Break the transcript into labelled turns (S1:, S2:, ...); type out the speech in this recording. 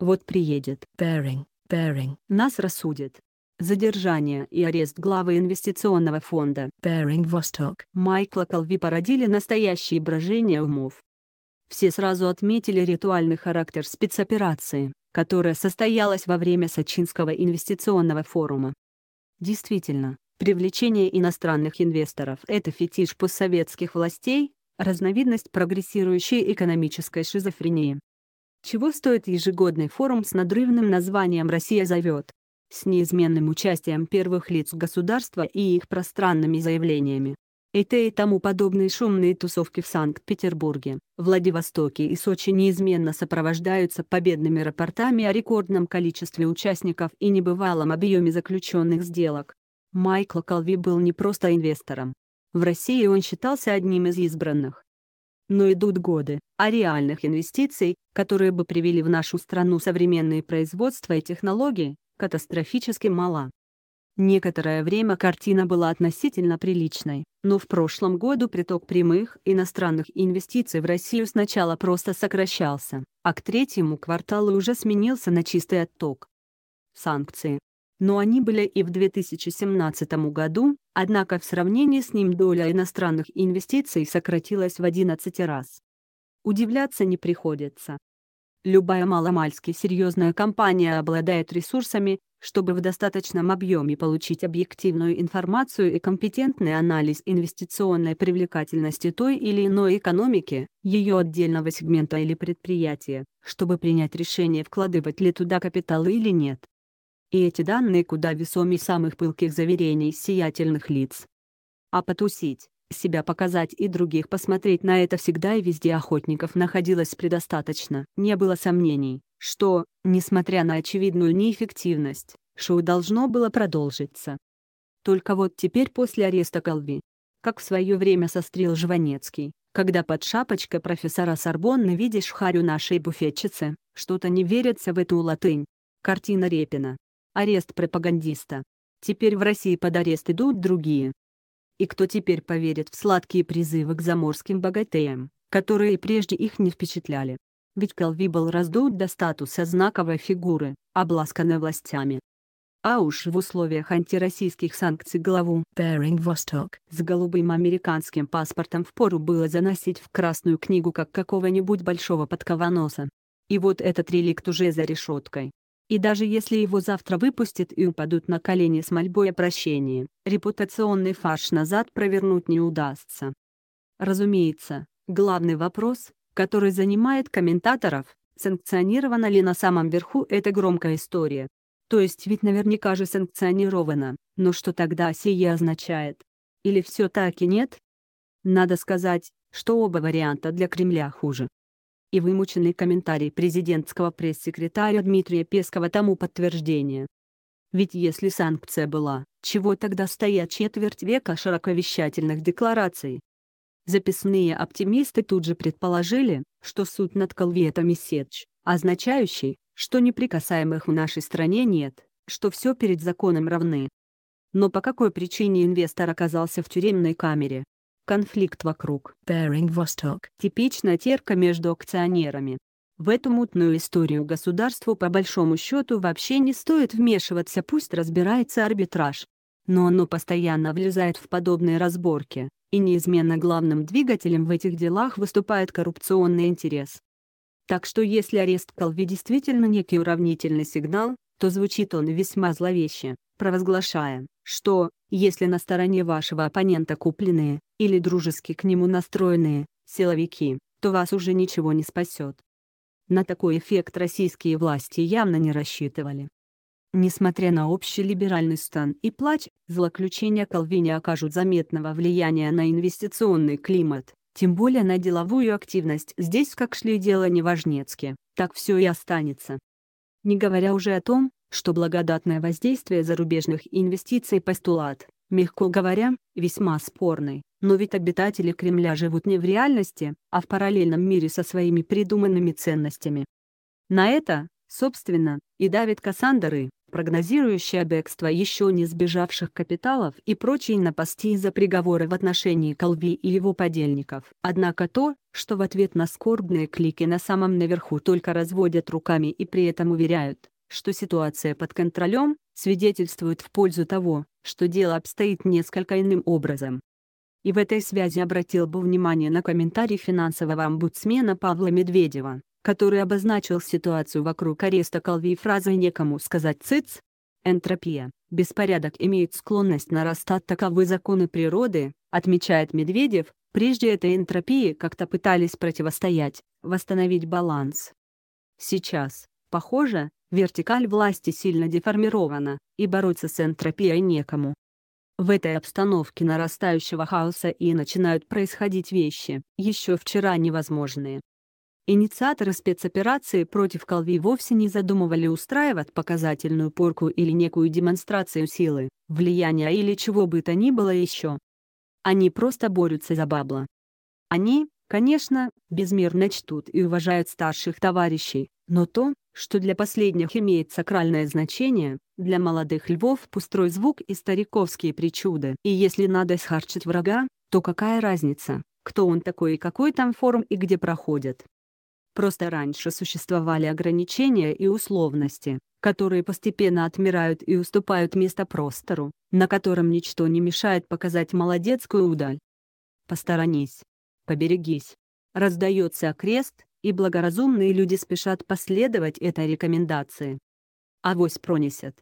S1: Вот приедет Перинг, Перинг, нас рассудит. Задержание и арест главы инвестиционного фонда Перинг Восток Майкла Колви породили настоящие брожения умов. Все сразу отметили ритуальный характер спецоперации, которая состоялась во время Сочинского инвестиционного форума. Действительно, привлечение иностранных инвесторов – это фетиш постсоветских властей, разновидность прогрессирующей экономической шизофрении. Чего стоит ежегодный форум с надрывным названием «Россия зовет», с неизменным участием первых лиц государства и их пространными заявлениями. Это и тому подобные шумные тусовки в Санкт-Петербурге, Владивостоке и Сочи неизменно сопровождаются победными рапортами о рекордном количестве участников и небывалом объеме заключенных сделок. Майкл Колви был не просто инвестором. В России он считался одним из избранных но идут годы, а реальных инвестиций, которые бы привели в нашу страну современные производства и технологии, катастрофически мало. Некоторое время картина была относительно приличной, но в прошлом году приток прямых иностранных инвестиций в Россию сначала просто сокращался, а к третьему кварталу уже сменился на чистый отток. Санкции, но они были и в 2017 году, однако в сравнении с ним доля иностранных инвестиций сократилась в 11 раз. Удивляться не приходится. Любая маломальски серьезная компания обладает ресурсами, чтобы в достаточном объеме получить объективную информацию и компетентный анализ инвестиционной привлекательности той или иной экономики, ее отдельного сегмента или предприятия, чтобы принять решение вкладывать ли туда капиталы или нет. И эти данные куда весомее самых пылких заверений сиятельных лиц. А потусить, себя показать и других посмотреть на это всегда и везде охотников находилось предостаточно. Не было сомнений, что, несмотря на очевидную неэффективность, шоу должно было продолжиться. Только вот теперь после ареста Колви, как в свое время сострил Жванецкий, когда под шапочкой профессора Сорбонны видишь харю нашей буфетчицы, что-то не верится в эту латынь. Картина Репина. Арест пропагандиста. Теперь в России под арест идут другие. И кто теперь поверит в сладкие призывы к заморским богатеям, которые прежде их не впечатляли? Ведь Колви был раздут до статуса знаковой фигуры, обласканной властями. А уж в условиях антироссийских санкций главу Беринг Восток с голубым американским паспортом впору было заносить в Красную книгу как какого-нибудь большого подковоноса. И вот этот реликт уже за решеткой. И даже если его завтра выпустят и упадут на колени с мольбой о прощении, репутационный фарш назад провернуть не удастся. Разумеется, главный вопрос, который занимает комментаторов, санкционирована ли на самом верху эта громкая история. То есть ведь наверняка же санкционирована, но что тогда сие означает? Или все так и нет? Надо сказать, что оба варианта для Кремля хуже и вымученный комментарий президентского пресс-секретаря Дмитрия Пескова тому подтверждение. Ведь если санкция была, чего тогда стоят четверть века широковещательных деклараций? Записные оптимисты тут же предположили, что суд над Колветами Сетч, означающий, что неприкасаемых в нашей стране нет, что все перед законом равны. Но по какой причине инвестор оказался в тюремной камере, конфликт вокруг Pairing Восток. Типичная терка между акционерами. В эту мутную историю государству по большому счету вообще не стоит вмешиваться, пусть разбирается арбитраж. Но оно постоянно влезает в подобные разборки, и неизменно главным двигателем в этих делах выступает коррупционный интерес. Так что если арест Колви действительно некий уравнительный сигнал, то звучит он весьма зловеще, провозглашая, что если на стороне вашего оппонента купленные, или дружески к нему настроенные, силовики, то вас уже ничего не спасет. На такой эффект российские власти явно не рассчитывали. Несмотря на общий либеральный стан и плач, злоключения Колвини окажут заметного влияния на инвестиционный климат, тем более на деловую активность. Здесь как шли дела неважнецки, так все и останется. Не говоря уже о том, что благодатное воздействие зарубежных инвестиций постулат, мягко говоря, весьма спорный, но ведь обитатели Кремля живут не в реальности, а в параллельном мире со своими придуманными ценностями. На это, собственно, и давит Кассандры, прогнозирующая бегство еще не сбежавших капиталов и прочие напасти за приговоры в отношении Колби и его подельников. Однако то, что в ответ на скорбные клики на самом наверху только разводят руками и при этом уверяют, что ситуация под контролем, свидетельствует в пользу того, что дело обстоит несколько иным образом. И в этой связи обратил бы внимание на комментарий финансового омбудсмена Павла Медведева, который обозначил ситуацию вокруг ареста Колви фразой «некому сказать циц». Энтропия, беспорядок имеет склонность нарастать таковы законы природы, отмечает Медведев, прежде этой энтропии как-то пытались противостоять, восстановить баланс. Сейчас, Похоже, вертикаль власти сильно деформирована, и бороться с энтропией некому. В этой обстановке нарастающего хаоса и начинают происходить вещи, еще вчера невозможные. Инициаторы спецоперации против Колви вовсе не задумывали устраивать показательную порку или некую демонстрацию силы, влияния или чего бы то ни было еще. Они просто борются за бабло. Они, Конечно, безмерно чтут и уважают старших товарищей, но то, что для последних имеет сакральное значение, для молодых львов пустой звук и стариковские причуды. И если надо схарчить врага, то какая разница, кто он такой и какой там форум и где проходит. Просто раньше существовали ограничения и условности, которые постепенно отмирают и уступают место простору, на котором ничто не мешает показать молодецкую удаль. Посторонись, поберегись. Раздается окрест, и благоразумные люди спешат последовать этой рекомендации. Авось пронесет.